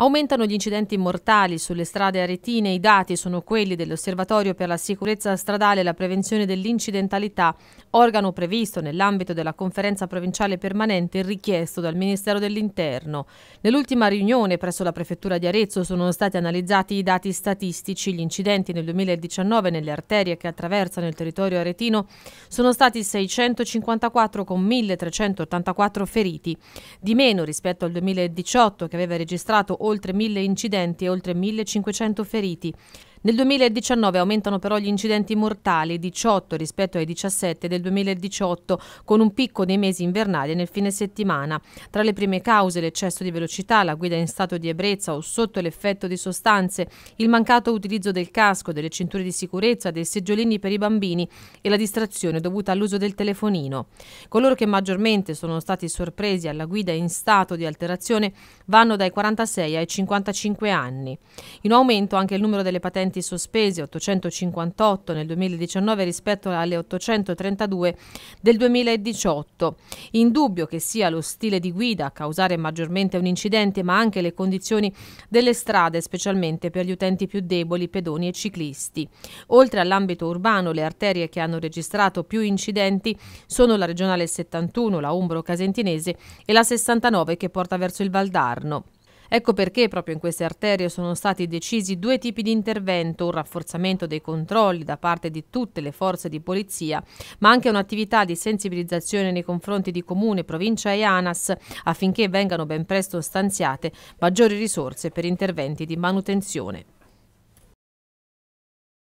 Aumentano gli incidenti mortali sulle strade aretine, i dati sono quelli dell'Osservatorio per la sicurezza stradale e la prevenzione dell'incidentalità, organo previsto nell'ambito della conferenza provinciale permanente richiesto dal Ministero dell'Interno. Nell'ultima riunione presso la Prefettura di Arezzo sono stati analizzati i dati statistici, gli incidenti nel 2019 nelle arterie che attraversano il territorio aretino sono stati 654 con 1384 feriti, di meno rispetto al 2018 che aveva registrato oltre oltre 1000 incidenti e oltre 1500 feriti. Nel 2019 aumentano però gli incidenti mortali, 18 rispetto ai 17 del 2018, con un picco nei mesi invernali e nel fine settimana. Tra le prime cause l'eccesso di velocità, la guida in stato di ebbrezza o sotto l'effetto di sostanze, il mancato utilizzo del casco, delle cinture di sicurezza, dei seggiolini per i bambini e la distrazione dovuta all'uso del telefonino. Coloro che maggiormente sono stati sorpresi alla guida in stato di alterazione vanno dai 46 ai 55 anni. In aumento anche il numero delle patenti docenti sospesi 858 nel 2019 rispetto alle 832 del 2018. Indubbio che sia lo stile di guida a causare maggiormente un incidente, ma anche le condizioni delle strade, specialmente per gli utenti più deboli, pedoni e ciclisti. Oltre all'ambito urbano, le arterie che hanno registrato più incidenti sono la regionale 71, la Umbro Casentinese e la 69 che porta verso il Valdarno. Ecco perché proprio in queste arterie sono stati decisi due tipi di intervento, un rafforzamento dei controlli da parte di tutte le forze di polizia, ma anche un'attività di sensibilizzazione nei confronti di comune, provincia e ANAS affinché vengano ben presto stanziate maggiori risorse per interventi di manutenzione.